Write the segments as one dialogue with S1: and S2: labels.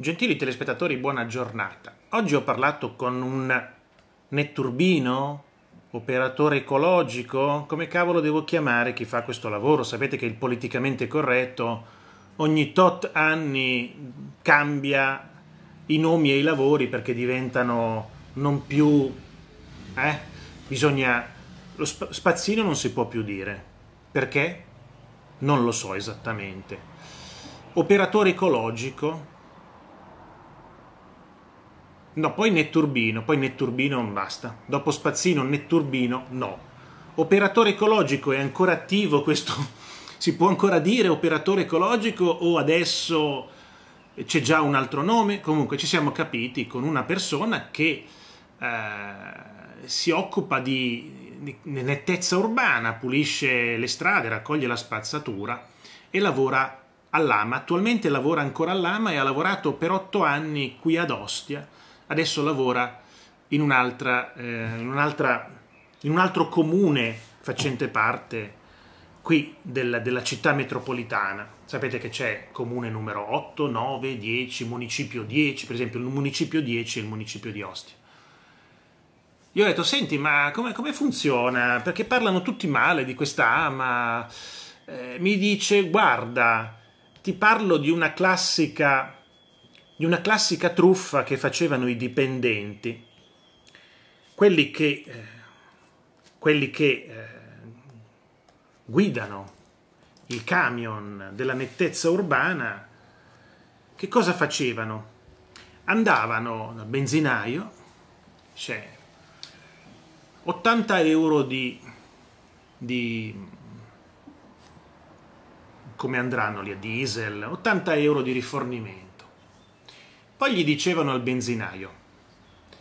S1: Gentili telespettatori, buona giornata. Oggi ho parlato con un netturbino, operatore ecologico, come cavolo devo chiamare chi fa questo lavoro? Sapete che il politicamente corretto ogni tot anni cambia i nomi e i lavori perché diventano non più... Eh? Bisogna... Lo sp- spazzino non si può più dire. Perché? Non lo so esattamente. Operatore ecologico No, poi né turbino, poi né turbino non basta. Dopo Spazzino, né turbino, no. Operatore ecologico è ancora attivo questo? Si può ancora dire operatore ecologico o adesso c'è già un altro nome? Comunque ci siamo capiti con una persona che eh, si occupa di, di nettezza urbana, pulisce le strade, raccoglie la spazzatura e lavora all'AMA. Attualmente lavora ancora all'AMA e ha lavorato per otto anni qui ad Ostia adesso lavora in, un'altra, eh, in, un'altra, in un altro comune facente parte qui della, della, città metropolitana. Sapete che c'è comune numero 8, 9, 10, municipio 10, per esempio il municipio 10 e il municipio di Ostia. Io ho detto, senti, ma come, come funziona? Perché parlano tutti male di questa AMA. Eh, mi dice, guarda, ti parlo di una classica di una classica truffa che facevano i dipendenti, quelli che, eh, quelli che eh, guidano il camion della nettezza urbana, che cosa facevano? Andavano dal benzinaio, cioè 80 euro di, di come andranno lì a diesel, 80 euro di rifornimento poi gli dicevano al benzinaio,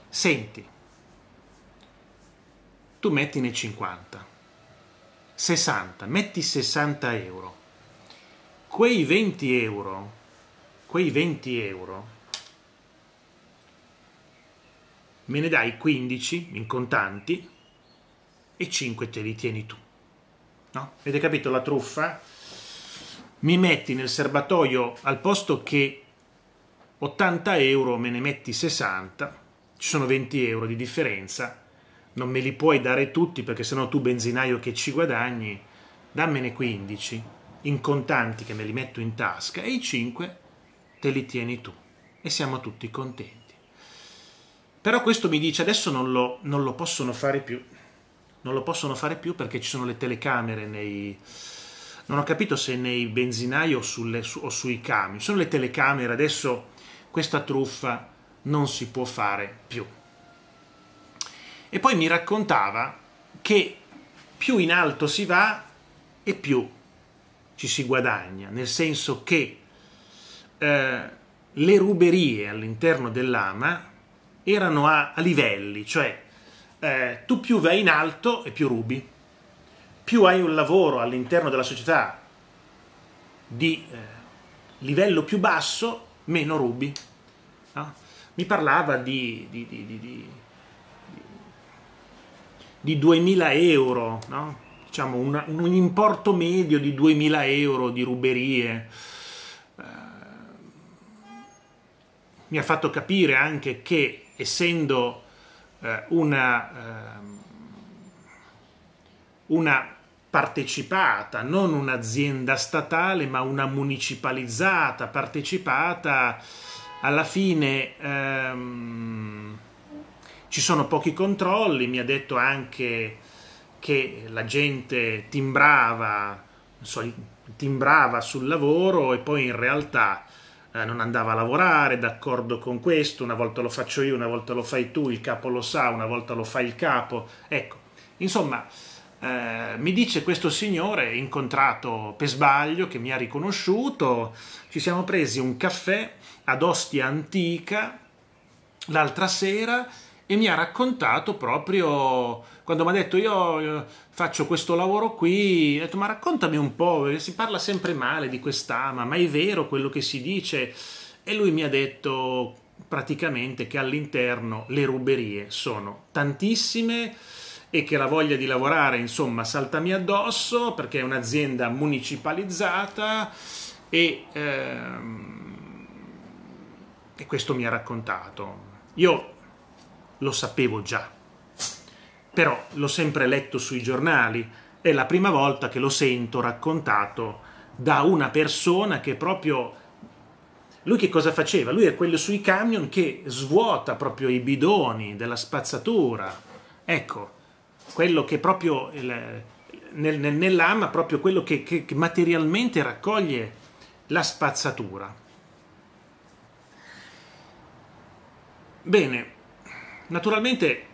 S1: senti, tu mettine 50, 60, metti 60 euro. Quei 20 euro, quei 20 euro, me ne dai 15 in contanti e 5 te li tieni tu. No? Avete capito la truffa? Mi metti nel serbatoio al posto che 80 euro me ne metti 60, ci sono 20 euro di differenza, non me li puoi dare tutti perché sennò tu benzinaio che ci guadagni, dammene 15 in contanti che me li metto in tasca e i 5 te li tieni tu e siamo tutti contenti. Però questo mi dice adesso non lo, non lo possono fare più, non lo possono fare più perché ci sono le telecamere nei... Non ho capito se nei benzinai o, sulle, su, o sui camion, sono le telecamere adesso questa truffa non si può fare più. E poi mi raccontava che più in alto si va e più ci si guadagna, nel senso che eh, le ruberie all'interno dell'AMA erano a, a livelli, cioè eh, tu più vai in alto e più rubi, più hai un lavoro all'interno della società di eh, livello più basso meno rubi. No? Mi parlava di, di, di, di 2000 euro, no? diciamo un, un, importo medio di 2000 euro di ruberie. Eh, mi ha fatto capire anche che essendo eh, una, eh, una partecipata, non un'azienda statale, ma una municipalizzata, partecipata. Alla fine ehm, ci sono pochi controlli, mi ha detto anche che la gente timbrava, so, timbrava sul lavoro e poi in realtà eh, non andava a lavorare, d'accordo con questo, una volta lo faccio io, una volta lo fai tu, il capo lo sa, una volta lo fa il capo. Ecco, insomma, eh, mi dice questo signore incontrato per sbaglio che mi ha riconosciuto, ci siamo presi un caffè ad Ostia Antica l'altra sera e mi ha raccontato proprio quando mi ha detto io eh, faccio questo lavoro qui, ho detto ma raccontami un po', eh, si parla sempre male di quest'ama, ma è vero quello che si dice? E lui mi ha detto praticamente che all'interno le ruberie sono tantissime, e che la voglia di lavorare, insomma, saltami addosso perché è un'azienda municipalizzata e, ehm, e questo mi ha raccontato. Io lo sapevo già, però l'ho sempre letto sui giornali, è la prima volta che lo sento raccontato da una persona che proprio... Lui che cosa faceva? Lui è quello sui camion che svuota proprio i bidoni della spazzatura. Ecco, quello che proprio il, nel, nel, nell'AMA, proprio quello che, che, materialmente raccoglie la spazzatura. Bene, naturalmente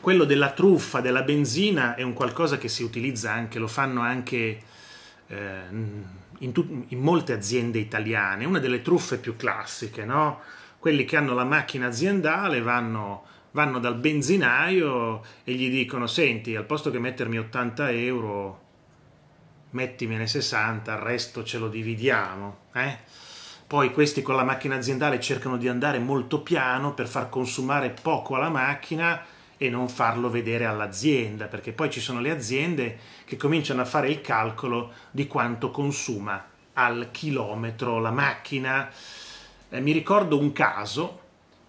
S1: quello della truffa, della benzina è un qualcosa che si utilizza anche, lo fanno anche eh, in, in, molte aziende italiane, una delle truffe più classiche, no? Quelli che hanno la macchina aziendale vanno vanno dal benzinaio e gli dicono senti al posto che mettermi 80 euro mettimene 60 il resto ce lo dividiamo eh? poi questi con la macchina aziendale cercano di andare molto piano per far consumare poco alla macchina e non farlo vedere all'azienda perché poi ci sono le aziende che cominciano a fare il calcolo di quanto consuma al chilometro la macchina eh, mi ricordo un caso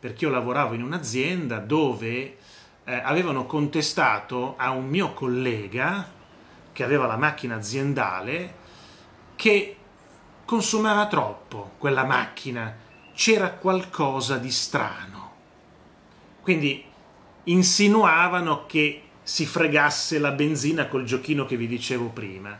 S1: perché io lavoravo in un'azienda dove eh, avevano contestato a un mio collega che aveva la macchina aziendale che consumava troppo quella macchina, c'era qualcosa di strano. Quindi insinuavano che si fregasse la benzina col giochino che vi dicevo prima.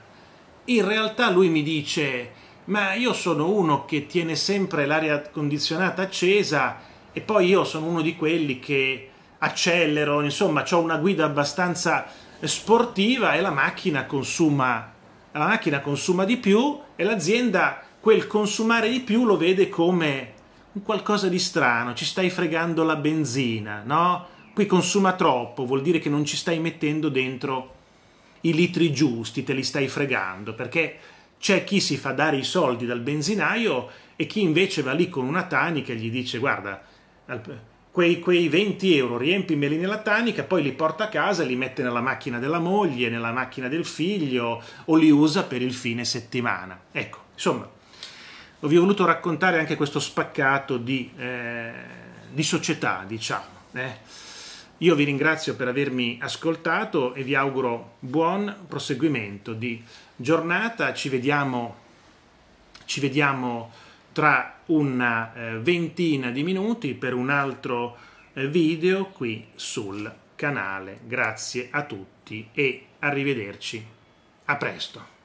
S1: In realtà lui mi dice, ma io sono uno che tiene sempre l'aria condizionata accesa e poi io sono uno di quelli che accelero, insomma, ho una guida abbastanza sportiva e la macchina consuma la macchina consuma di più e l'azienda quel consumare di più lo vede come qualcosa di strano, ci stai fregando la benzina, no? Qui consuma troppo, vuol dire che non ci stai mettendo dentro i litri giusti, te li stai fregando, perché c'è chi si fa dare i soldi dal benzinaio e chi invece va lì con una tanica e gli dice guarda, quei, quei 20 euro riempimeli nella tanica, poi li porta a casa, li mette nella macchina della moglie, nella macchina del figlio o li usa per il fine settimana. Ecco, insomma, vi ho voluto raccontare anche questo spaccato di, eh, di società, diciamo. Eh. Io vi ringrazio per avermi ascoltato e vi auguro buon proseguimento di giornata. Ci vediamo, ci vediamo tra una eh, ventina di minuti per un altro eh, video qui sul canale. Grazie a tutti e arrivederci. A presto.